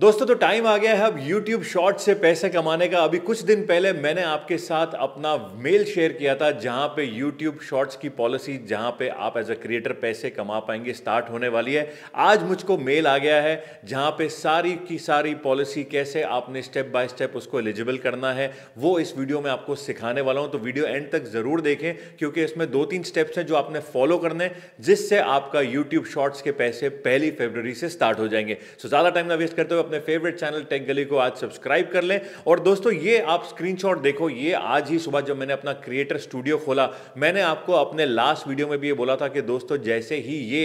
दोस्तों तो टाइम आ गया है अब YouTube शॉर्ट से पैसे कमाने का अभी कुछ दिन पहले मैंने आपके साथ अपना मेल शेयर किया था जहां पे YouTube शॉर्ट्स की पॉलिसी जहां पे आप एज अ क्रिएटर पैसे कमा पाएंगे स्टार्ट होने वाली है आज मुझको मेल आ गया है जहां पे सारी की सारी पॉलिसी कैसे आपने स्टेप बाय स्टेप उसको एलिजिबल करना है वो इस वीडियो में आपको सिखाने वाला हूँ तो वीडियो एंड तक ज़रूर देखें क्योंकि इसमें दो तीन स्टेप्स हैं जो आपने फॉलो करने जिससे आपका यूट्यूब शॉर्ट्स के पैसे पहली फेबर से स्टार्ट हो जाएंगे सो ज़्यादा टाइम ना वेस्ट करते हुए अपने फेवरेट चैनल टेक गली को आज सब्सक्राइब कर लें और दोस्तों ये आप स्क्रीनशॉट देखो ये आज ही सुबह जब मैंने अपना क्रिएटर स्टूडियो खोला मैंने आपको अपने लास्ट वीडियो में भी ये बोला था कि दोस्तों जैसे ही ये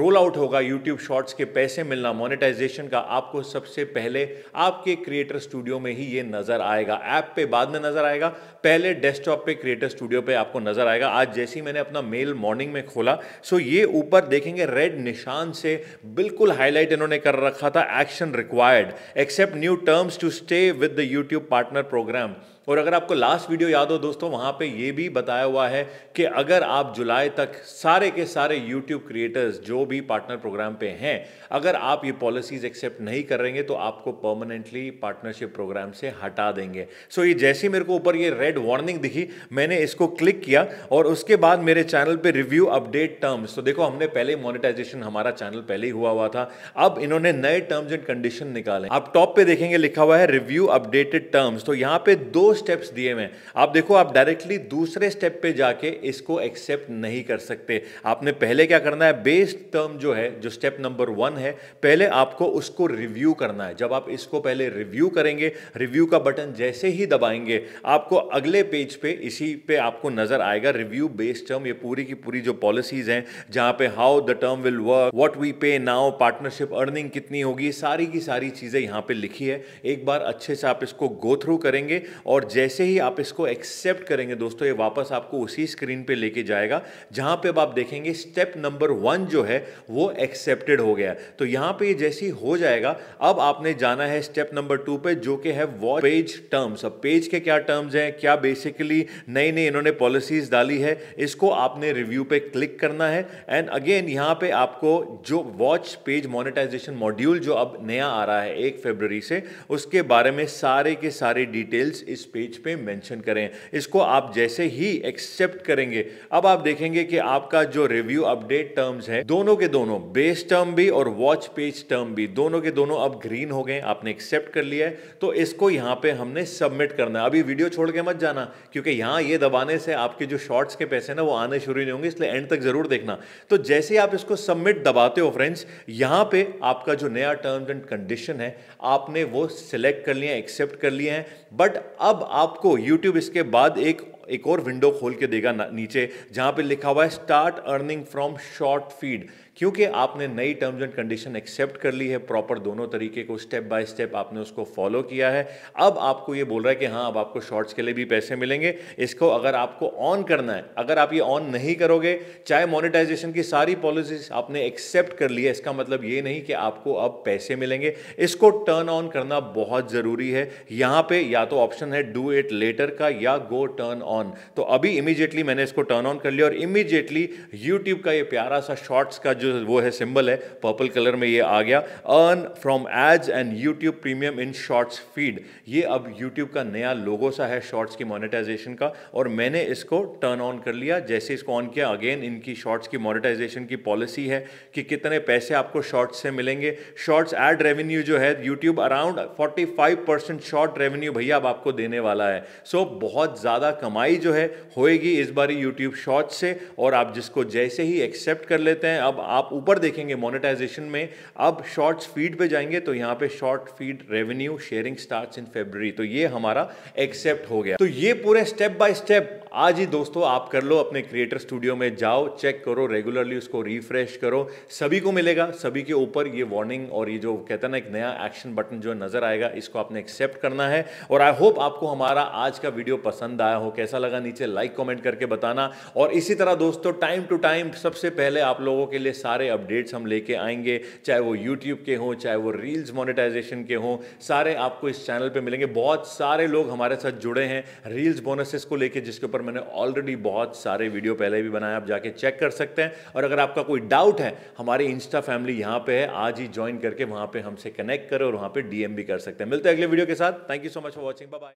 रोल आउट होगा यूट्यूब शॉर्ट्स के पैसे मिलना मोनिटाइजेशन का आपको सबसे पहले आपके क्रिएटर स्टूडियो में ही ये नजर आएगा ऐप पे बाद में नजर आएगा पहले डेस्कटॉप पे क्रिएटर स्टूडियो पे आपको नजर आएगा आज जैसे ही मैंने अपना मेल मॉर्निंग में खोला सो ये ऊपर देखेंगे रेड निशान से बिल्कुल हाईलाइट इन्होंने कर रखा था action record required except new terms to stay with the YouTube partner program. और अगर आपको लास्ट वीडियो याद हो दोस्तों वहाँ पे ये भी बताया हुआ है कि अगर आप जुलाई तक सारे के सारे यूट्यूब क्रिएटर्स जो भी पार्टनर प्रोग्राम पे हैं अगर आप ये पॉलिसीज एक्सेप्ट नहीं करेंगे तो आपको परमानेंटली पार्टनरशिप प्रोग्राम से हटा देंगे सो ये जैसी मेरे को ऊपर ये रेड वार्निंग दिखी मैंने इसको क्लिक किया और उसके बाद मेरे चैनल पर रिव्यू अपडेट टर्म्स तो देखो हमने पहले मोनिटाइजेशन हमारा चैनल पहले ही हुआ हुआ था अब इन्होंने नए टर्म्स एंड कंडीशन निकाले आप टॉप पे देखेंगे लिखा हुआ है रिव्यू अपडेटेड टर्म्स तो यहाँ पे दो स्टेप्स दिए हुए हैं आप देखो आप डायरेक्टली दूसरे स्टेप पे जाके इसको एक्सेप्ट नहीं कर सकते आपने पहले क्या करना है बेस्ड टर्म जो है जो स्टेप नंबर वन है पहले आपको उसको रिव्यू करना है जब आप इसको पहले रिव्यू करेंगे रिव्यू का बटन जैसे ही दबाएंगे आपको अगले पेज पे इसी पे आपको नजर आएगा रिव्यू बेस्ड टर्म ये पूरी की पूरी जो पॉलिसीज हैं जहां पे how the term will work what we pay now partnership earning कितनी होगी सारी की सारी चीजें यहां पे लिखी है एक बार अच्छे से आप इसको गो थ्रू करेंगे और जैसे ही आप इसको एक्सेप्ट करेंगे दोस्तों ये वापस आपको उसी स्क्रीन पे लेके जाएगा जहाँ पे अब आप देखेंगे स्टेप नंबर वन जो है वो एक्सेप्टेड हो गया तो यहाँ पे जैसे ही हो जाएगा अब आपने जाना है स्टेप नंबर टू पे जो कि है वॉ पेज टर्म्स अब पेज के क्या टर्म्स हैं क्या बेसिकली नई नई इन्होंने पॉलिसीज डाली है इसको आपने रिव्यू पे क्लिक करना है एंड अगेन यहाँ पर आपको जो वॉच पेज मोनिटाइजेशन मॉड्यूल जो अब नया आ रहा है एक फेबर से उसके बारे में सारे के सारे डिटेल्स इस पेज पे मेंशन करें इसको आप जैसे ही एक्सेप्ट करेंगे अब आप देखेंगे कि आपका जो रिव्यू अपडेट टर्म्स है दोनों के दोनों बेस टर्म भी और वॉच पेज टर्म भी दोनों के दोनों अब ग्रीन हो गए आपने एक्सेप्ट कर लिया है तो इसको यहाँ पे हमने सबमिट करना है अभी वीडियो छोड़ के मत जाना क्योंकि यहाँ ये दबाने से आपके जो शॉर्ट्स के पैसे ना वो आने शुरू नहीं होंगे इसलिए एंड तक जरूर देखना तो जैसे ही आप इसको सबमिट दबाते हो फ्रेंड्स यहाँ पे आपका जो नया टर्म्स एंड कंडीशन है आपने वो सिलेक्ट कर लिया एक्सेप्ट कर लिया है बट अब अब आपको YouTube इसके बाद एक एक और विंडो खोल के देगा नीचे जहां पे लिखा हुआ है start earning from short feed क्योंकि आपने नई टर्म्स एंड कंडीशन एक्सेप्ट कर ली है प्रॉपर दोनों तरीके को स्टेप बाय स्टेप आपने उसको फॉलो किया है अब आपको ये बोल रहा है कि हाँ अब आपको शॉर्ट्स के लिए भी पैसे मिलेंगे इसको अगर आपको ऑन करना है अगर आप ये ऑन नहीं करोगे चाहे मोनिटाइजेशन की सारी पॉलिसीज आपने एक्सेप्ट कर ली है इसका मतलब ये नहीं कि आपको अब पैसे मिलेंगे इसको टर्न ऑन करना बहुत ज़रूरी है यहाँ पे या तो ऑप्शन है डू इट लेटर का या गो टर्न ऑन ऑन तो अभी इमीजिएटली मैंने इसको टर्न ऑन कर लिया और इमीजिएटली यूट्यूब का ये प्यारा सा शॉर्ट्स का जो वो है सिंबल है पर्पल कलर में ये आ गया earn from ads and YouTube premium in shorts feed ये अब यूट्यूब का नया लोगो सा है शॉर्ट्स की मोनिटाइजेशन का और मैंने इसको टर्न ऑन कर लिया जैसे इसको ऑन किया अगेन इनकी शॉर्ट्स की मोनिटाइजेशन की पॉलिसी है कि कितने पैसे आपको शॉर्ट्स से मिलेंगे शॉर्ट्स एड रेवेन्यू जो है YouTube around forty five percent short revenue भैया अब आपको देने वाला है सो so, बहुत ज़्यादा कमाई कमाई जो है होएगी इस बार यूट्यूब शॉर्ट से और आप जिसको जैसे ही एक्सेप्ट कर लेते हैं अब आप ऊपर देखेंगे मोनेटाइजेशन में अब शॉर्ट्स फीड पे जाएंगे तो यहाँ पे short feed revenue sharing start in February तो ये हमारा एक्सेप्ट हो गया तो ये पूरे स्टेप बाय स्टेप आज ही दोस्तों आप कर लो अपने क्रिएटर स्टूडियो में जाओ चेक करो रेगुलरली उसको रिफ्रेश करो सभी को मिलेगा सभी के ऊपर ये वार्निंग और ये जो कहता ना एक नया एक्शन बटन जो नज़र आएगा इसको आपने एक्सेप्ट करना है और आई होप आपको हमारा आज का वीडियो पसंद आया हो कैसा लगा नीचे लाइक कॉमेंट करके बताना और इसी तरह दोस्तों टाइम टू टाइम सबसे पहले आप लोगों के लिए सारे अपडेट्स हम लेके आएंगे चाहे वो यूट्यूब के हों चाहे वो रील्स मोनिटाइजेशन के हों सारे आपको इस चैनल पर मिलेंगे बहुत सारे लोग हमारे साथ जुड़े हैं रील्स बोनसेस को लेकर जिसके ऊपर मैंने ऑलरेडी बहुत सारे वीडियो पहले भी बनाए आप जाके चेक कर सकते हैं और अगर आपका कोई डाउट है हमारे इंस्टा फैमिली यहाँ पे है आज ही ज्वाइन करके वहाँ पे हमसे कनेक्ट करें और वहाँ पे डीएम भी कर सकते हैं मिलते हैं अगले वीडियो के साथ thank you so much for watching bye